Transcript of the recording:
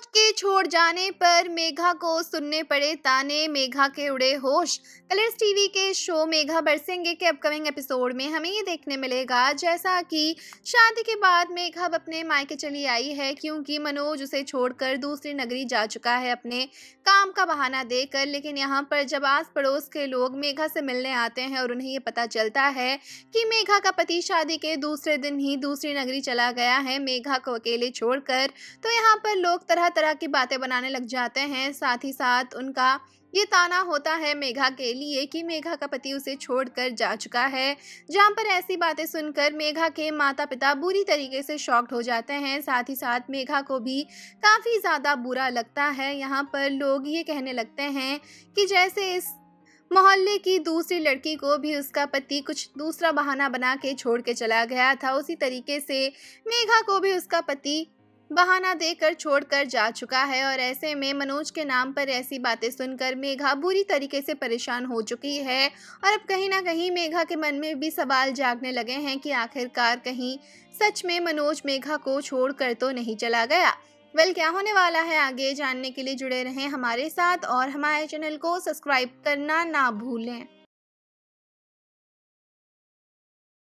coach के छोड़ जाने पर मेघा को सुनने पड़े ताने मेघा के उड़े होश कलर्स टीवी के शो मेघा बरसेंगे के अपकमिंग एपिसोड में हमें ये देखने मिलेगा जैसा कि शादी के बाद मेघा अब अपने मायके चली आई है क्योंकि मनोज उसे छोड़कर दूसरी नगरी जा चुका है अपने काम का बहाना देकर लेकिन यहाँ पर जब आस पड़ोस के लोग मेघा से मिलने आते हैं और उन्हें ये पता चलता है कि मेघा का पति शादी के दूसरे दिन ही दूसरी नगरी चला गया है मेघा को अकेले छोड़कर तो यहाँ पर लोग तरह तरह तरह की बातें बनाने लग जाते हैं साथ ही साथ उनका ये ताना होता है मेघा के लिए कि मेघा का पति उसे छोड़कर जा चुका है जहाँ पर ऐसी बातें सुनकर मेघा के माता पिता बुरी तरीके से शॉक्ड हो जाते हैं साथ ही साथ मेघा को भी काफ़ी ज़्यादा बुरा लगता है यहाँ पर लोग ये कहने लगते हैं कि जैसे इस मोहल्ले की दूसरी लड़की को भी उसका पति कुछ दूसरा बहाना बना के छोड़ के चला गया था उसी तरीके से मेघा को भी उसका पति बहाना देकर छोड़कर जा चुका है और ऐसे में मनोज के नाम पर ऐसी बातें सुनकर मेघा बुरी तरीके से परेशान हो चुकी है और अब कहीं ना कहीं मेघा के मन में भी सवाल जागने लगे हैं कि आखिरकार कहीं सच में मनोज मेघा को छोड़कर तो नहीं चला गया वेल क्या होने वाला है आगे जानने के लिए जुड़े रहें हमारे साथ और हमारे चैनल को सब्सक्राइब करना ना भूलें